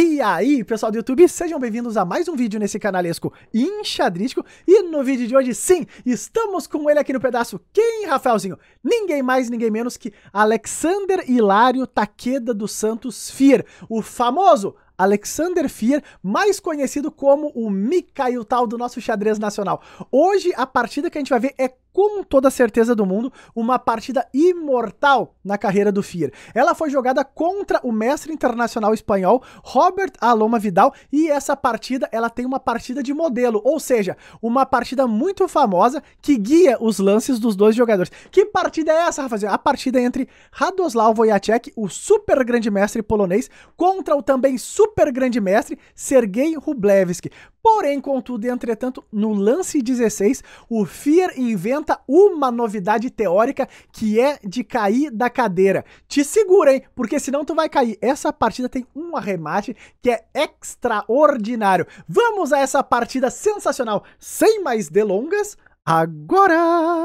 E aí, pessoal do YouTube, sejam bem-vindos a mais um vídeo nesse canalesco enxadrístico. E no vídeo de hoje, sim, estamos com ele aqui no pedaço. Quem, Rafaelzinho? Ninguém mais, ninguém menos que Alexander Hilário Taqueda dos Santos Fier, o famoso Alexander Fier, mais conhecido como o Mikhail Tal do nosso xadrez nacional. Hoje a partida que a gente vai ver é com toda a certeza do mundo, uma partida imortal na carreira do Fier. Ela foi jogada contra o mestre internacional espanhol Robert Aloma Vidal e essa partida, ela tem uma partida de modelo, ou seja, uma partida muito famosa que guia os lances dos dois jogadores. Que partida é essa, rapaziada? A partida entre Radoslav Wojciech, o super grande mestre polonês, contra o também super grande mestre Sergei Rublevski. Porém, contudo e entretanto, no lance 16, o Fear inventa uma novidade teórica que é de cair da cadeira. Te segura, hein? Porque senão tu vai cair. Essa partida tem um arremate que é extraordinário. Vamos a essa partida sensacional. Sem mais delongas, agora!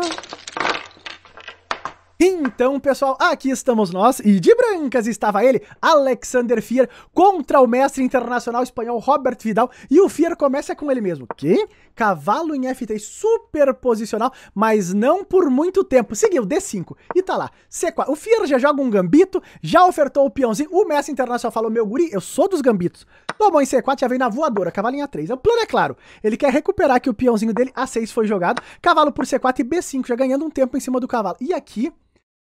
Então, pessoal, aqui estamos nós e de brancas estava ele, Alexander Fier, contra o mestre internacional espanhol Robert Vidal. E o Fier começa com ele mesmo. Que? Cavalo em F3 super posicional, mas não por muito tempo. Seguiu, D5 e tá lá. C4. O Fier já joga um gambito, já ofertou o peãozinho. O mestre internacional falou: Meu guri, eu sou dos gambitos. Tomou tá em C4, já vem na voadora, cavalo em A3. O plano é claro. Ele quer recuperar que o peãozinho dele, A6, foi jogado. Cavalo por C4 e B5, já ganhando um tempo em cima do cavalo. E aqui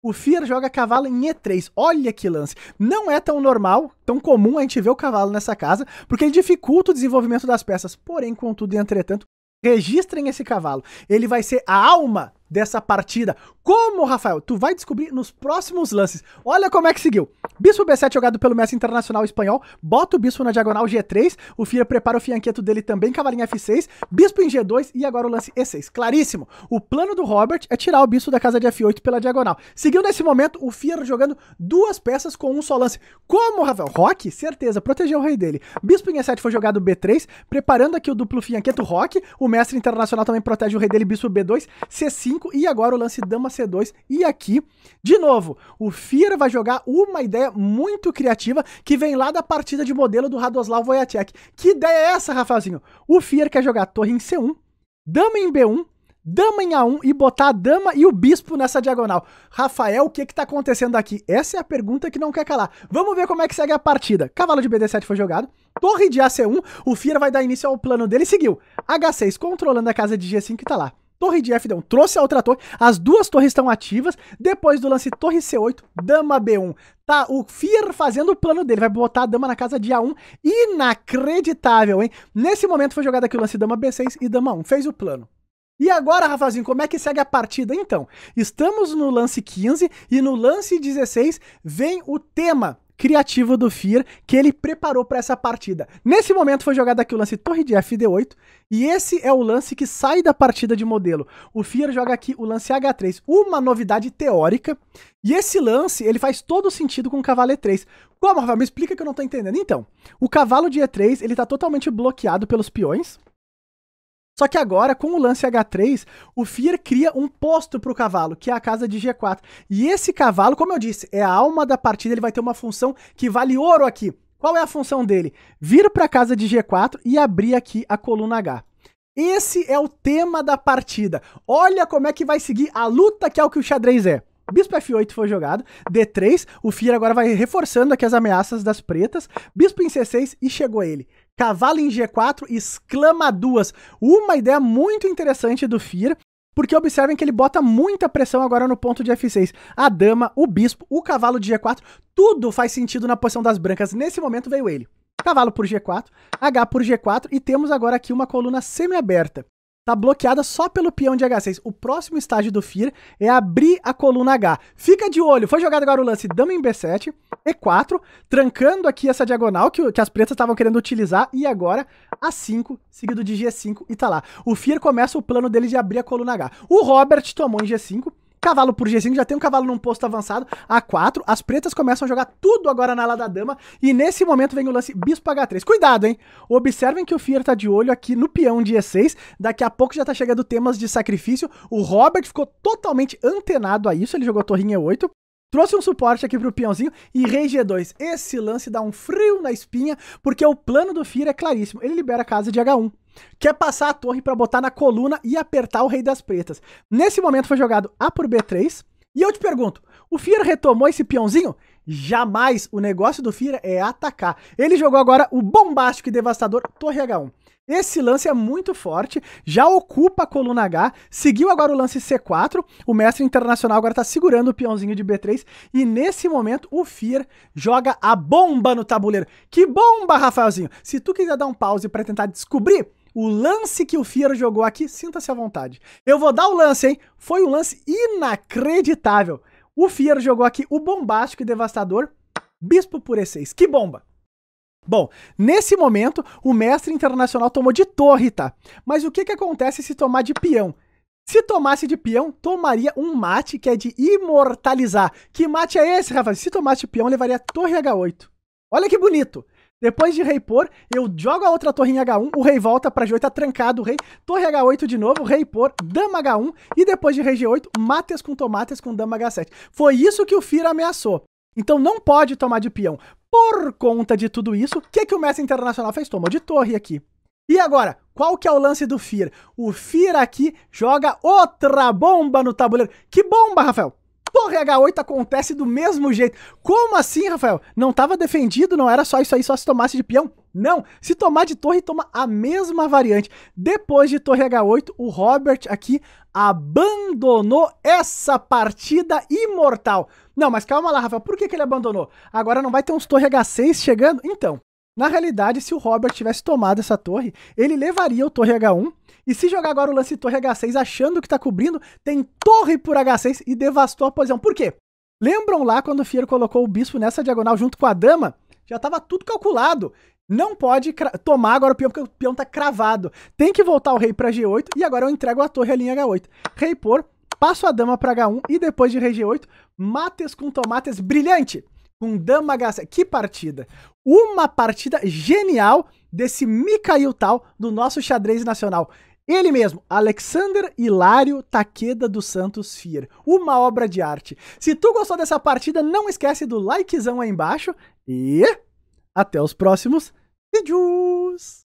o Fear joga cavalo em E3. Olha que lance. Não é tão normal, tão comum a gente ver o cavalo nessa casa, porque ele dificulta o desenvolvimento das peças. Porém, contudo e entretanto, registrem esse cavalo. Ele vai ser a alma dessa partida. Como, Rafael? Tu vai descobrir nos próximos lances. Olha como é que seguiu. Bispo B7 jogado pelo mestre Internacional Espanhol, bota o Bispo na diagonal G3, o Fira prepara o fianqueto dele também, cavalinho F6, Bispo em G2 e agora o lance E6. Claríssimo, o plano do Robert é tirar o Bispo da casa de F8 pela diagonal. Seguiu nesse momento o Fira jogando duas peças com um só lance. Como, Rafael? Rock, certeza, protegeu o rei dele. Bispo em E7 foi jogado B3, preparando aqui o duplo fianqueto Rock, o Mestre Internacional também protege o rei dele, Bispo B2, C5, e agora o lance dama C2. E aqui, de novo, o Fira vai jogar uma ideia muito criativa que vem lá da partida de modelo do Radoslav Wojciech. Que ideia é essa, Rafaelzinho? O Fira quer jogar torre em C1, dama em B1, dama em A1 e botar a dama e o bispo nessa diagonal. Rafael, o que que tá acontecendo aqui? Essa é a pergunta que não quer calar. Vamos ver como é que segue a partida. Cavalo de BD7 foi jogado, torre de AC1, o Fira vai dar início ao plano dele e seguiu. H6 controlando a casa de G5 que tá lá torre de F1, trouxe a outra torre, as duas torres estão ativas, depois do lance torre C8, dama B1. Tá, o Fier fazendo o plano dele, vai botar a dama na casa de A1, inacreditável, hein? Nesse momento foi jogado aqui o lance dama B6 e dama 1, fez o plano. E agora, Rafazinho, como é que segue a partida? Então, estamos no lance 15 e no lance 16 vem o tema criativo do Fear que ele preparou para essa partida. Nesse momento foi jogado aqui o lance torre de FD8 e esse é o lance que sai da partida de modelo. O Fear joga aqui o lance H3, uma novidade teórica, e esse lance ele faz todo sentido com o cavalo E3. Como, Rafa? Me explica que eu não tô entendendo. Então, o cavalo de E3 ele tá totalmente bloqueado pelos peões, só que agora, com o lance H3, o Fier cria um posto para o cavalo, que é a casa de G4. E esse cavalo, como eu disse, é a alma da partida, ele vai ter uma função que vale ouro aqui. Qual é a função dele? Vir para a casa de G4 e abrir aqui a coluna H. Esse é o tema da partida. Olha como é que vai seguir a luta, que é o que o xadrez é. Bispo F8 foi jogado, D3, o Fier agora vai reforçando aqui as ameaças das pretas, Bispo em C6 e chegou ele. Cavalo em G4, exclama duas. Uma ideia muito interessante do FIR, porque observem que ele bota muita pressão agora no ponto de F6. A dama, o bispo, o cavalo de G4, tudo faz sentido na posição das brancas. Nesse momento veio ele. Cavalo por G4, H por G4 e temos agora aqui uma coluna semi-aberta tá bloqueada só pelo peão de H6. O próximo estágio do FIR é abrir a coluna H. Fica de olho, foi jogado agora o lance dama em B7, E4, trancando aqui essa diagonal que, que as pretas estavam querendo utilizar, e agora A5, seguido de G5 e tá lá. O FIR começa o plano dele de abrir a coluna H. O Robert tomou em G5, cavalo por G5, já tem um cavalo num posto avançado, A4. As pretas começam a jogar tudo agora na ala da dama. E nesse momento vem o lance bispo H3. Cuidado, hein? Observem que o Fier tá de olho aqui no peão de e 6. Daqui a pouco já tá chegando temas de sacrifício. O Robert ficou totalmente antenado a isso. Ele jogou torrinha 8. Trouxe um suporte aqui pro peãozinho e rei G2. Esse lance dá um frio na espinha, porque o plano do Fira é claríssimo. Ele libera a casa de H1. Quer passar a torre para botar na coluna e apertar o rei das pretas. Nesse momento foi jogado A por B3. E eu te pergunto, o Fira retomou esse peãozinho? Jamais. O negócio do Fira é atacar. Ele jogou agora o bombástico e devastador Torre H1. Esse lance é muito forte, já ocupa a coluna H, seguiu agora o lance C4, o mestre internacional agora tá segurando o peãozinho de B3, e nesse momento o Fear joga a bomba no tabuleiro. Que bomba, Rafaelzinho! Se tu quiser dar um pause para tentar descobrir o lance que o Fiera jogou aqui, sinta-se à vontade. Eu vou dar o lance, hein? Foi um lance inacreditável. O Fiera jogou aqui o bombástico e devastador Bispo por E6. Que bomba! Bom, nesse momento, o mestre internacional tomou de torre, tá? Mas o que, que acontece se tomar de peão? Se tomasse de peão, tomaria um mate que é de imortalizar. Que mate é esse, rapaz? Se tomasse de peão, levaria torre H8. Olha que bonito! Depois de rei pôr, eu jogo a outra torre em H1, o rei volta pra G8, tá trancado o rei, torre H8 de novo, rei pôr, dama H1, e depois de rei G8, mates com tomates com dama H7. Foi isso que o Fira ameaçou. Então não pode tomar de peão. Por conta de tudo isso, o que, que o mestre internacional fez? Tomou de torre aqui. E agora, qual que é o lance do Fira? O Fira aqui joga outra bomba no tabuleiro. Que bomba, Rafael? Torre H8 acontece do mesmo jeito. Como assim, Rafael? Não estava defendido, não era só isso aí, só se tomasse de peão? Não, se tomar de torre, toma a mesma variante. Depois de torre H8, o Robert aqui abandonou essa partida imortal. Não, mas calma lá, Rafael, por que, que ele abandonou? Agora não vai ter uns torre H6 chegando? Então, na realidade, se o Robert tivesse tomado essa torre, ele levaria o torre H1 e se jogar agora o lance torre H6 achando que tá cobrindo, tem torre por H6 e devastou a posição. Por quê? Lembram lá quando o Fier colocou o bispo nessa diagonal junto com a dama? Já tava tudo calculado. Não pode tomar agora o peão, porque o peão tá cravado. Tem que voltar o rei para G8 e agora eu entrego a torre à linha H8. Rei por, passo a dama para H1 e depois de rei G8, mates com tomates, brilhante! com Dama Gacete. Que partida! Uma partida genial desse Mikhail Tal do nosso xadrez nacional. Ele mesmo, Alexander Hilário Taqueda dos Santos Fier. Uma obra de arte. Se tu gostou dessa partida, não esquece do likezão aí embaixo e até os próximos vídeos!